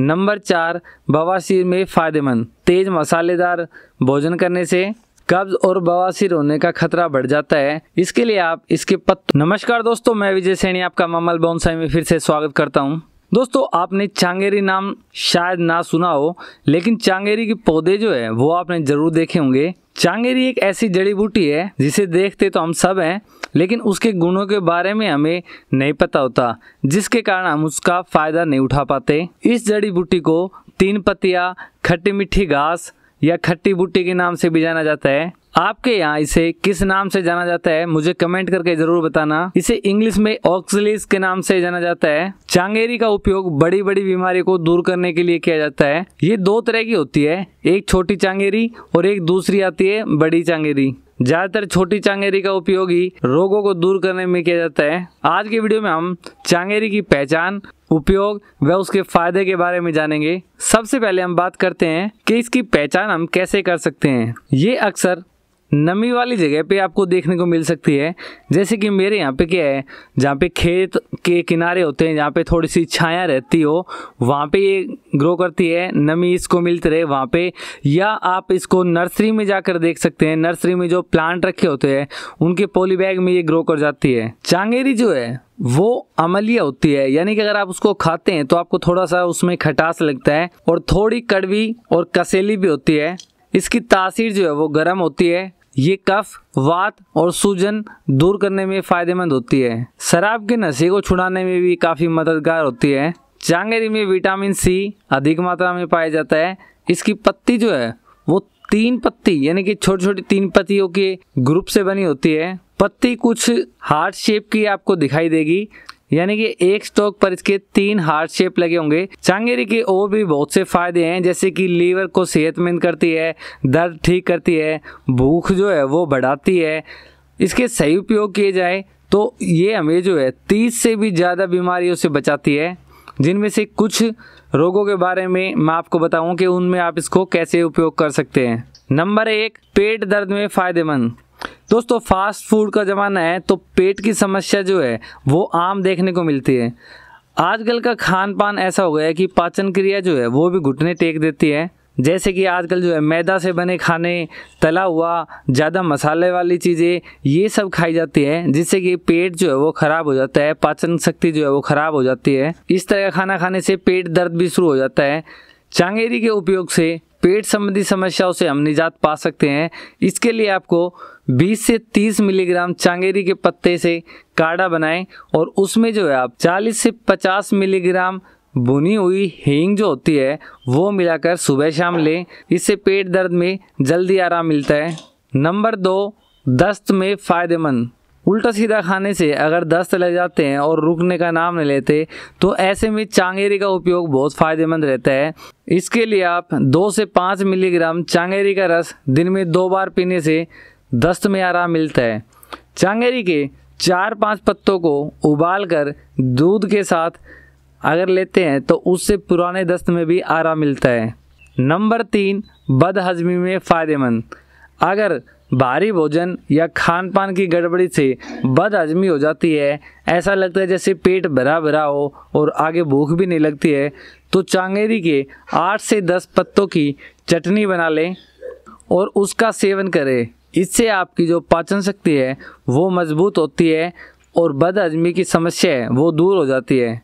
number चार बवासीर में फ़ायदेमंद तेज मसालेदार भोजन करने से कब्ज और बवासीर होने का खतरा बढ़ जाता है इसके लिए आप इसके पत्त नमस्कार दोस्तों मैं विजय सैनी आपका ममल बोनसाई में फिर से स्वागत करता हूँ दोस्तों आपने चांगेरी नाम शायद ना सुना हो लेकिन चांगेरी के पौधे जो है वो आपने ज़रूर देखे होंगे चांगेरी एक ऐसी जड़ी बूटी है जिसे देखते तो हम सब हैं लेकिन उसके गुणों के बारे में हमें नहीं पता होता जिसके कारण हम उसका फ़ायदा नहीं उठा पाते इस जड़ी बूटी को तीन पत्तिया खट्टी मीठी घास या खट्टी बूटी के नाम से भी जाना जाता है आपके यहाँ इसे किस नाम से जाना जाता है मुझे कमेंट करके जरूर बताना इसे इंग्लिश में ऑक्सलिस के नाम से जाना जाता है चांगेरी का उपयोग बड़ी बड़ी बीमारी को दूर करने के लिए किया जाता है ये दो तरह की होती है एक छोटी चांगेरी और एक दूसरी आती है बड़ी चांगेरी ज्यादातर छोटी चांगेरी का उपयोग ही रोगों को दूर करने में किया जाता है आज के वीडियो में हम चांगेरी की पहचान उपयोग व उसके फायदे के बारे में जानेंगे सबसे पहले हम बात करते हैं कि इसकी पहचान हम कैसे कर सकते हैं ये अक्सर नमी वाली जगह पे आपको देखने को मिल सकती है जैसे कि मेरे यहाँ पे क्या है जहाँ पे खेत के किनारे होते हैं जहाँ पे थोड़ी सी छाया रहती हो वहाँ पे ये ग्रो करती है नमी इसको मिलती रहे वहाँ पे या आप इसको नर्सरी में जाकर देख सकते हैं नर्सरी में जो प्लांट रखे होते हैं उनके पोली बैग में ये ग्रो कर जाती है चांगेरी जो है वो अमलीय होती है यानी कि अगर आप उसको खाते हैं तो आपको थोड़ा सा उसमें खटास लगता है और थोड़ी कड़वी और कसेली भी होती है इसकी तासीर जो है वो गर्म होती है ये कफ वात और सूजन दूर करने में फ़ायदेमंद होती है शराब के नशे को छुड़ाने में भी काफ़ी मददगार होती है चांगेरी में विटामिन सी अधिक मात्रा में पाया जाता है इसकी पत्ती जो है वो तीन पत्ती यानी कि छोटी छोटी तीन पत्तियों के ग्रुप से बनी होती है पत्ती कुछ हार्ट शेप की आपको दिखाई देगी यानी कि एक स्टॉक पर इसके तीन हार्ट शेप लगे होंगे चांगेरी के और भी बहुत से फायदे हैं जैसे कि लीवर को सेहतमंद करती है दर्द ठीक करती है भूख जो है वो बढ़ाती है इसके सही उपयोग किए जाए तो ये हमें जो है तीस से भी ज़्यादा बीमारियों से बचाती है जिनमें से कुछ रोगों के बारे में मैं आपको बताऊं कि उनमें आप इसको कैसे उपयोग कर सकते हैं नंबर एक पेट दर्द में फ़ायदेमंद दोस्तों फास्ट फूड का ज़माना है तो पेट की समस्या जो है वो आम देखने को मिलती है आजकल का खान पान ऐसा हो गया है कि पाचन क्रिया जो है वो भी घुटने टेक देती है जैसे कि आजकल जो है मैदा से बने खाने तला हुआ ज़्यादा मसाले वाली चीज़ें ये सब खाई जाती है जिससे कि पेट जो है वो ख़राब हो जाता है पाचन शक्ति जो है वो ख़राब हो जाती है इस तरह का खाना खाने से पेट दर्द भी शुरू हो जाता है चांगेरी के उपयोग से पेट संबंधी समस्याओं से हम निजात पा सकते हैं इसके लिए आपको 20 से 30 मिलीग्राम चांगेरी के पत्ते से काढ़ा बनाएं और उसमें जो है आप 40 से 50 मिलीग्राम बुनी हुई हींग जो होती है वो मिलाकर सुबह शाम लें इससे पेट दर्द में जल्दी आराम मिलता है नंबर दो दस्त में फ़ायदेमंद उल्टा सीधा खाने से अगर दस्त लग जाते हैं और रुकने का नाम नहीं लेते तो ऐसे में चांगेरी का उपयोग बहुत फ़ायदेमंद रहता है इसके लिए आप दो से पाँच मिलीग्राम चांगेरी का रस दिन में दो बार पीने से दस्त में आराम मिलता है चांगेरी के चार पाँच पत्तों को उबाल कर दूध के साथ अगर लेते हैं तो उससे पुराने दस्त में भी आराम मिलता है नंबर तीन बदहजमी में फ़ायदेमंद अगर भारी भोजन या खान पान की गड़बड़ी से बदहजमी हो जाती है ऐसा लगता है जैसे पेट भरा भरा हो और आगे भूख भी नहीं लगती है तो चांगेरी के आठ से दस पत्तों की चटनी बना लें और उसका सेवन करें इससे आपकी जो पाचन शक्ति है वो मजबूत होती है और बदहजमी की समस्या है वो दूर हो जाती है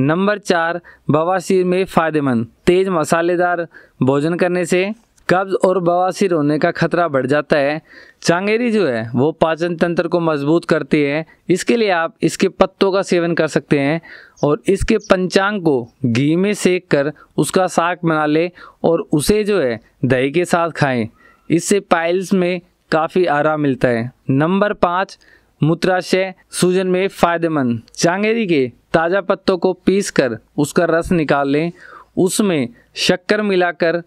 नंबर चार बवासीर में फ़ायदेमंद तेज़ मसालेदार भोजन करने से कब्ज और बवासीर होने का खतरा बढ़ जाता है चांगेरी जो है वो पाचन तंत्र को मजबूत करती है इसके लिए आप इसके पत्तों का सेवन कर सकते हैं और इसके पंचांग को घी में सेक कर उसका साग बना ले और उसे जो है दही के साथ खाएं इससे पाइल्स में काफ़ी आराम मिलता है नंबर पाँच मूत्राशय सूजन में फ़ायदेमंद चांगेरी के ताज़ा पत्तों को पीस कर उसका रस निकाल लें उसमें शक्कर मिलाकर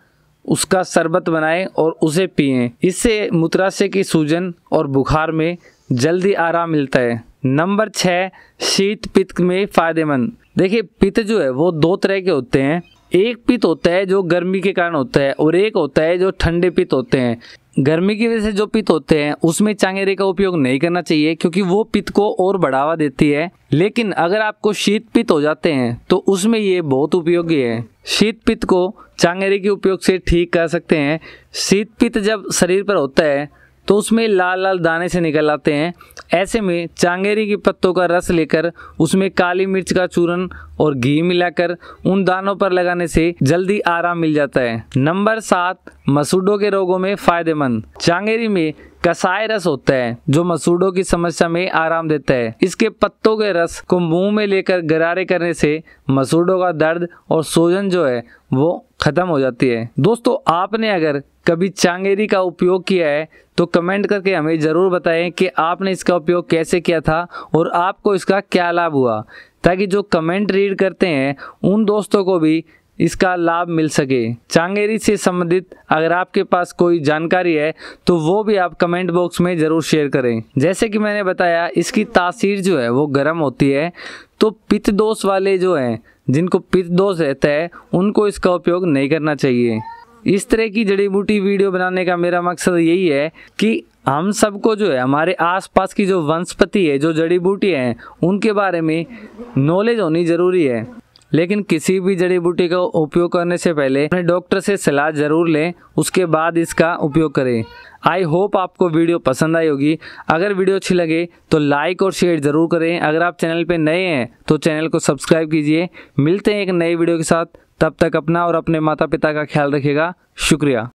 उसका शरबत बनाएं और उसे पिएं इससे मूत्राशय की सूजन और बुखार में जल्दी आराम मिलता है नंबर छः शीत पित्त में फ़ायदेमंद देखिए पित्त जो है वो दो तरह के होते हैं एक पित्त होता है जो गर्मी के कारण होता है और एक होता है जो ठंडे पित्त होते हैं गर्मी की वजह से जो पित्त होते हैं उसमें चांगेरे का उपयोग नहीं करना चाहिए क्योंकि वो पित्त को और बढ़ावा देती है लेकिन अगर आपको शीत पित्त हो जाते हैं तो उसमें ये बहुत उपयोगी है शीत पित्त को चांगेरी के उपयोग से ठीक कर सकते हैं शीत पित्त जब शरीर पर होता है तो उसमें लाल लाल दाने से निकल आते हैं ऐसे में चांगेरी के पत्तों का रस लेकर उसमें काली मिर्च का चूरन और घी मिलाकर उन दानों पर लगाने से जल्दी आराम मिल जाता है नंबर सात मसूडों के रोगों में फायदेमंद चांगेरी में कसाय रस होता है जो मसूडों की समस्या में आराम देता है इसके पत्तों के रस को मुंह में लेकर गरारे करने से मसूडों का दर्द और सोजन जो है वो खत्म हो जाती है दोस्तों आपने अगर कभी चांगेरी का उपयोग किया है तो कमेंट करके हमें ज़रूर बताएं कि आपने इसका उपयोग कैसे किया था और आपको इसका क्या लाभ हुआ ताकि जो कमेंट रीड करते हैं उन दोस्तों को भी इसका लाभ मिल सके चांगेरी से संबंधित अगर आपके पास कोई जानकारी है तो वो भी आप कमेंट बॉक्स में ज़रूर शेयर करें जैसे कि मैंने बताया इसकी तासीर जो है वो गर्म होती है तो पित्त दोष वाले जो हैं जिनको पित्त दोष रहता है उनको इसका उपयोग नहीं करना चाहिए इस तरह की जड़ी बूटी वीडियो बनाने का मेरा मकसद यही है कि हम सबको जो है हमारे आसपास की जो वनस्पति है जो जड़ी बूटी हैं उनके बारे में नॉलेज होनी ज़रूरी है लेकिन किसी भी जड़ी बूटी का उपयोग करने से पहले अपने डॉक्टर से सलाह ज़रूर लें उसके बाद इसका उपयोग करें आई होप आपको वीडियो पसंद आई होगी अगर वीडियो अच्छी लगे तो लाइक और शेयर ज़रूर करें अगर आप चैनल पर नए हैं तो चैनल को सब्सक्राइब कीजिए मिलते हैं एक नए वीडियो के साथ तब तक अपना और अपने माता पिता का ख्याल रखिएगा शुक्रिया